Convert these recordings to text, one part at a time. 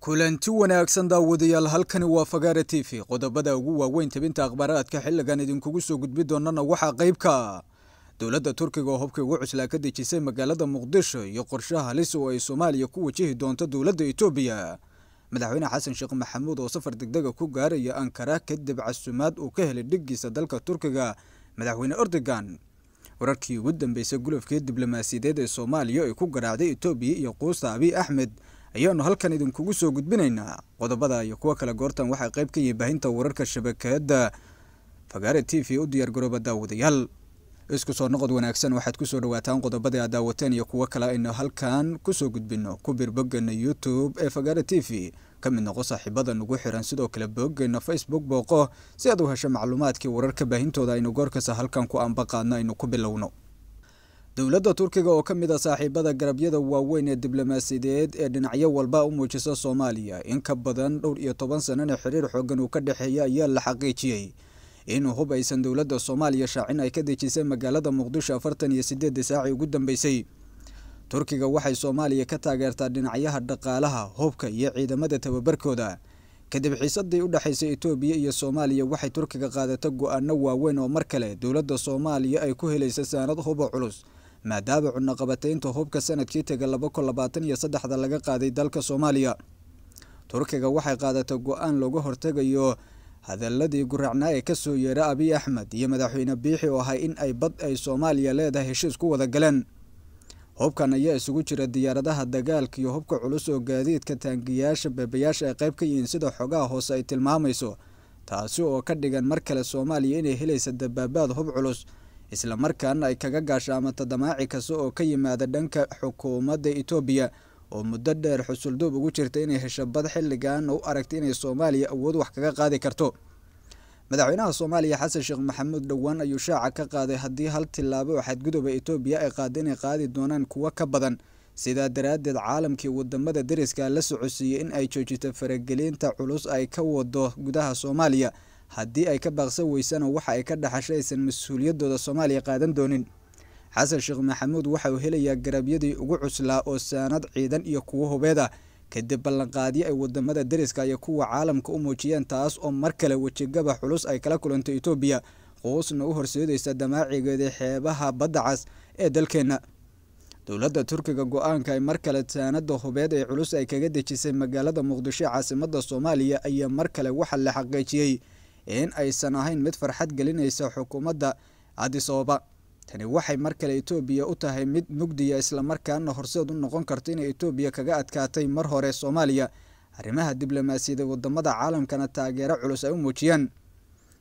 kulanti wanaagsan daawadayaal halkani waa fagaara t v qodobada ugu waaweyn tabinta akhbaaraadka xilligan idinkugu soo gudbi doonana waxaa qaybka ah. dowladda turkiga oo hubka ugu cuslaa ka dejisay magaalada muqdisho iyo qorshaha halis oo ay soomaaliya ku wajahi doonto dowladda etoobiya madaxweyne xasan sheekh maxamuud oo safar degdega ah ku gaaraya ankara kadib casumaad uu ka helay dhiggiisa dalka turkiga madaxweyne erdogan wararkii ugu dambeysay gulufkii diblomaasiyadeed ee soomaaliya ay ku garaacday etoobiya iyo quusta abiy axmed ayaanu halkan idinkugu soo gudbinaynaa qodobada iyo kuwa kale goortan waxaa qayb ka yihi baahinta wararka shabakadda fagaare t v u diyaargarooba daawadayaal isku soo noqod wanaagsan waxaad kusoo dhawaataan qodobada aad daawateen iyo kuwo kale aynu halkan kusoo gudbino ku bir boggeenna youtube ee fagaare t v ka mid noqo saaxiibada nugu xiran sidoo kale boggeenna facebook booqo si aad u hesho macluumaadkii wararka baahintooda aynu goorkasta halkan ku ambaqaadno aynu ku bilowno dowladda turkiga oo ka mid a saaxiibada garabyada waaweyn ee diblomaasiyadeed ee dhinacyo walba u muujisa soomaaliya in ka badan dhowr iyo toban sanana xiriir xoogan uu ka dhexeeya ayaa la xaqiijiyey in hub aysan dowladda soomaaliya shaacin ay ka dejisay magaalada muqdisho afartan iyo sideedii saacii ugu dambeysay turkiga waxay soomaaliya ka taageertaa dhinacyaha dhaqaalaha hubka iyo ciidamada tababarkooda kadib xiisadii u dhexaysay etoobiya iyo soomaaliya waxay turkiga qaadata go-aano waaweyn oo mar kale dowladda soomaaliya ay ku helaysa saanad hubo culus maadaama cunaqabataynta hubka sanadkii tega laba kun labaatan iyo saddexda laga qaaday dalka soomaaliya turkiga waxay qaadatay go-aan looga hortegayo hadaladii guracnaa ee kasoo yeedha abiy axmed iyo madaxweyne biixi oo ahay in ay bad ay soomaaliya leedahay heshiis ku wada galeen hubkan ayaa isugu jira diyaaradaha dagaalka iyo hubka culus oo gaadiidka taangiyaasha beebayaasha ay qayb ka yihiin sida xogaha hoose ay tilmaamayso taasi oo ka dhigan mar kale soomaaliya inay helaysa dabaabaad hub culus islamarkaana ay kaga gaasho gaashaamanta damaaci kasta oo ka yimaada dhanka xukuumadda etoobiya oo muddo dheer xusulduub ugu jirta inay hesho bad xilligan u aragta inay soomaaliya awood wax kaga qaadi karto madaxweynaha soomaaliya xasan sheekh maxamuud dhowaan ayuu shaaca ka qaaday haddii hal tilaabo oo xadgudubka ah etoobiya ay qaada inay qaadi doonaan kuwo ka badan sidaa daraaddeed caalamkii wadamada deriska la socodsiiyey in ay joojito faragelinta culus ay ka wado gudaha soomaaliya haddii ay ka baaqsan weysana waxa ay ka dhaxashay aysan mas-uuliyadooda soomaaliya qaadan doonin xasan sheekh maxamuud waxa uu helayaa garabyadii ugu cuslaa oo saanad ciidan iyo kuwo hubeed ah kadib ballanqaadyo ay wadamada deriska iyo kuwa caalamka u muujiyeen taas oo mar kale wejigaba xulus ay kala kulantay etoobiya quusna u horseedeysa damaacigeedii xeebaha badda cas ee dalkeenna dowladda turkiga go-aanka ay mar kale saanadda hubeed ee culus ay kaga dejisay magaalada muqdisho caasimadda soomaaliya ayaa mar kale waxa la xaqiijiyey in aysan ahayn mid farxad gelinaysa xukuumadda cadisooba tani waxay mar kale etoobiya u tahay mid mugdiya islamarkaana horseed u noqon karta inay etoobiya kaga adkaatay mar hore soomaaliya arrimaha diblomaasiyada wadamada caalamkana taageero culus ay u muujiyeen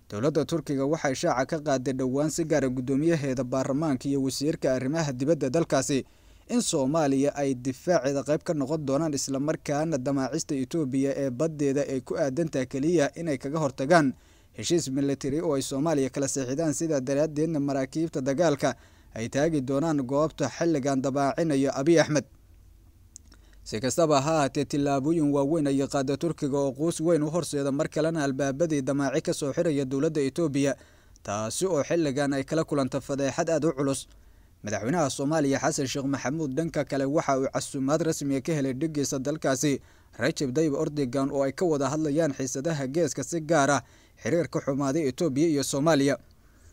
dowladda turkiga waxay shaaca ka qaaday dhowaan si gaara guddoomiyaheeda baarlamaanka iyo wasiirka arrimaha dibadda dalkaasi in soomaaliya ay difaaceeda qayb ka noqon doonaan islamarkaana damaacista etoobiya ee baddeeda ay ku aadantaha keliya inay kaga hortagaan heshiis militari oo ay soomaaliya kala seexidaan sidaa daraaddeedna maraakiibta dagaalka ay taagi doonaan goobta xilligan dabaacinayo abiy axmed si kastaba ha ahaatee tillaabooyin waaweyn ayo qaada turkiga oo quus weyn u horseeda mar kalena albaabadii damaaci ka soo xiraya dowladda etoobiya taasi oo xilligan ay kala kulanta fadeexad aada u culus madaxweynaha soomaaliya xasan sheekh maxamuud dhanka kale waxa uu casuumaad rasmiga ka helay dhigeysa dalkaasi rajab dayib ordogan oo ay ka wada hadlayaan xiisadaha geeska si gaar ah xiriirka xumaaday etoobiya iyo soomaaliya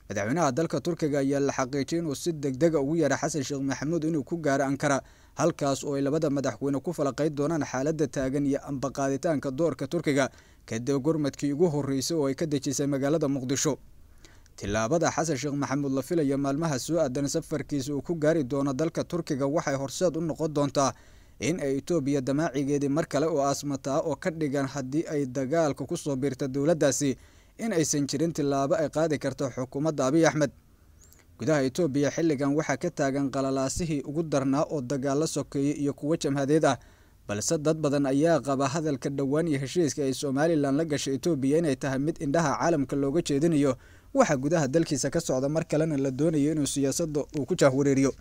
madaxweynaha dalka turkiga ayaa la xaqiijiyay inuu si degdega ah ugu yeedha xasan sheekh maxamuud inuu ku gaaro ankara halkaas oo ay labada madaxweyne ku falaqayn doonaan xaaladda taagan iyo ambaqaaditaanka doorka turkiga kadib gurmadkii ugu horreysay oo ay ka dejisay magaalada muqdisho tilaabada xasan sheekh maxamuud la filaya maalmaha soo aadan safarkiisa uu ku gaari doono dalka turkiga waxay horseed u noqon doontaa in ay etoobiya damaacigeedii mar kale u aasmataa oo ka dhigan haddii ay dagaalka ku soo biirta dowladdaasi in aysan jirin tilaabo ay qaadi karto xukuumadda abiy axmed gudaha etoobiya xilligan waxaa ka taagan qalalaasihii ugu darnaa oo dagaallo sokeeyey iyo kuwo jamhadeed ah balse dad badan ayaa qaba hadalka dhowaan iyo heshiiska ay somalilan la gashay etoobiya inay tahay mid indhaha caalamka looga jeedinayo waxaa gudaha dalkiisa ka socda mar kalena la doonayo inuu siyaasadda uu ku jahwareeriyo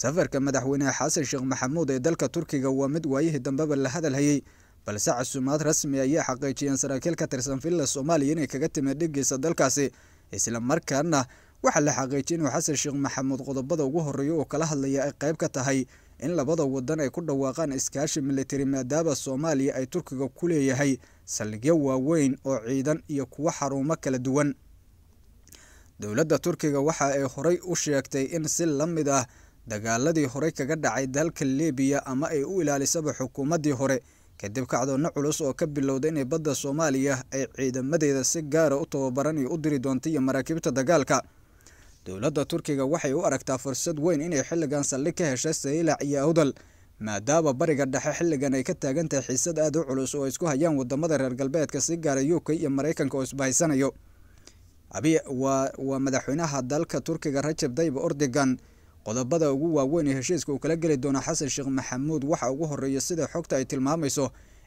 safarka madaxweyne xasan sheekh maxamuud ee dalka turkiga waa mid waayihii dambeba la hadal hadalhayey balse casuumaad rasmi ah ayay xaqiijiyeen saraakiil ka tirsan villa soomaaliya inay kaga timid dhiggiisa dalkaasi isla markaana waxaa la xaqiijiyay inuu xasan sheekh maxamuud qodobada ugu horreeya uu kala hadlaya ay qayb ka tahay in labada wadan ay ku dhawaaqaan iskaashi militari maadaama soomaaliya ay turkiga ku leeyahay saldhigyo waaweyn oo ciidan iyo kuwo xarumo kala duwan dowladda turkiga waxa ay horey u sheegtay in si la mid ah dagaaladii horey kaga dhacay dalka libiya ama ay u ilaalisaba xukuumaddii hore kadib kacdoonna culus oo ka bilowda inay badda soomaaliya ay ciidamadeeda si gaara ah u tababaran iyo u diri doonta iyo maraakiibta dagaalka dowladda turkiga waxay u aragtaa fursad weyn inay xilligan saldhig ka hesha saylac iyo awdal maadaama bariga dhexe xilligan ay ka taagan tahay xiisad aad u culus oo ay isku hayaan wadamada reer galbeedka si gaara ah u k iyo maraykanka oo isbahaysanayo waa madaxweynaha dalka turkiga rajab tayib ordogan qodobada ugu waaweyn ee heshiiska uu kala geli doona xasan sheekh maxamuud waxa ugu horreeya sida xogta ay tilmaamayso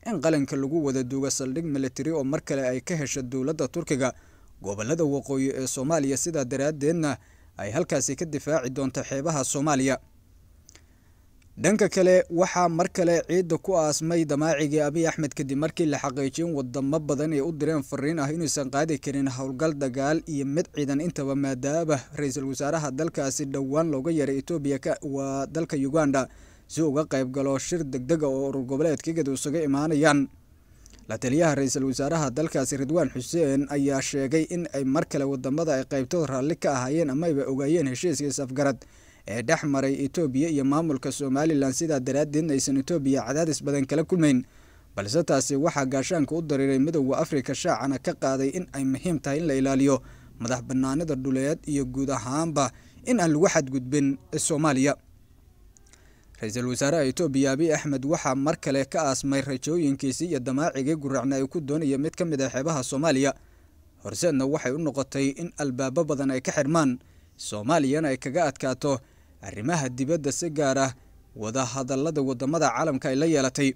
in qalinka lagu wada duugo saldhig militari oo mar kale ay ka hesha dowladda turkiga gobollada waqooyi ee soomaaliya sidaa daraaddeedna ay halkaasi ka difaaci doonto xeebaha soomaaliya dhanka kale waxaa mar kale ciidda ku aasmay damaacigii abiy axmed kadib markii la xaqiijin wadamo badan ay u direen fariin ah inuusan qaadi karin howlgal dagaal iyo mid ciidan intaba maadaaba ra-iisul wasaaraha dalkaasi dhowaan looga yaray etoobiya waa dalka uganda si uga qayb galo shir degdega ah oo urur goboleedkigad isaga imaanayaan lataliyaha ra-iisul wasaaraha dalkaasi ridwaan xuseen ayaa sheegay in ay mar kale wadamada ay qaybtood raalli ka ahaayeen ama ayba ogaayeen heshiiskii safgarad ee dhex maray etoobiya iyo maamulka somalilan sidaa daraaddeed aysan etoobiya cadaadis badan kala kulmayn balse taasi waxaa gaashaanka u dariiray midowda afrika shaacana ka qaaday in ay muhiim tahay in la ilaaliyo madax banaanida dhuleed iyo guud ahaanba in aan lagu xadgudbin soomaaliya ra-iisul wasaaraha etoobiya abiy axmed waxaa mar kale ka aasmay rajooyinkiisii iyo damaacigii guracna ay ku doonaya mid ka mid ah xeebaha soomaaliya horseedna waxay u noqotay in albaabo badan ay ka xirmaan soomaaliyana ay kaga adkaato arrimaha dibadda si gaar ah wadahadallada waddamada caalamka ay la yeelatay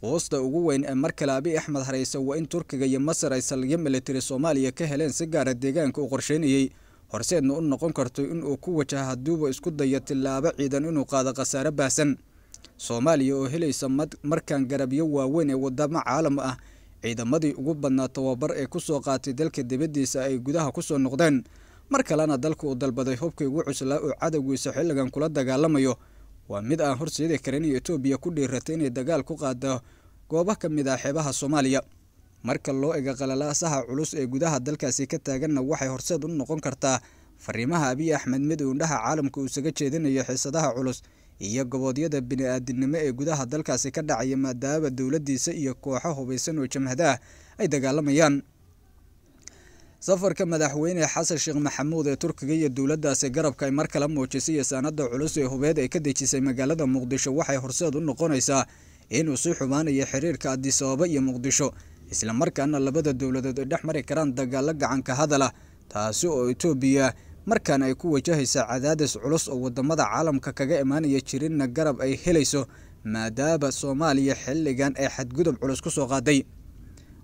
quusta ugu weyn ee mar kale abi axmed hareyse waa in turkiga iyo masar ay saldhigyo militari soomaaliya ka heleen si gaara ah deegaanka uu qorsheynayey horseedna u noqon karto inuu ku wajaha hadduuba isku dayo tillaabo ciidan inuu qaado khasaare baasan soomaaliya oo helaysa markaan garabyo waaweyn ee wadamo caalam ah ciidamadii ugu badnaa tababar ee kusoo qaatay dalka dibaddiisa ay gudaha ku soo noqdeen mar kalena dalka uu dalbaday hubkii ugu cuslaa uu cadowgiisa xilligan kula dagaalamayo waa mid aan horseedi karin iyo etoobiya ku dhiiratay inay dagaal ku qaado goobo ka mid ah xeebaha soomaaliya marka loo ega qalalaasaha culus ee gudaha dalkaasi ka taaganna waxay horseed u noqon kartaa fariimaha abiy axmed mid uu indhaha caalamka uusaga jeedinayo xiisadaha culus iyo goboodyada bini-aadinimo ee gudaha dalkaasi ka dhacaya maadaaba dowladdiisa iyo kooxo hubaysan oo jamhadaah ay dagaalamayaan safarka madaxweyne xasan sheekh maxamuud ee turkiga iyo dowladdaasi garabka ay mar kala muujisay saanada culus ee hubeed ay ka dejisay magaalada muqdisho waxay horseed u noqonaysaa inuu sii xumaanayo xiriirka adisababa iyo muqdisho islamarkaana labada dowladood ay dhex mari karaan dagaalo gacanka hadala taasi oo etoobiya markaan ay ku wajahaysa cadaadis culus oo waddamada caalamka kaga imaanaya jirinna garab ay helayso maadaaba soomaaliya xilligan ay xadgudub culus ku soo qaaday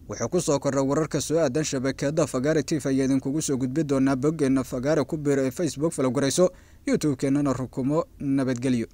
wuxuu ku soo korray wararka soo aadan shabakada fagaare tiif ayaa idinkugu soo gudbi doonaa boggeenna fagaare ku biir ee facebook falogarayso youtube-keenana rukumo nabadgelyo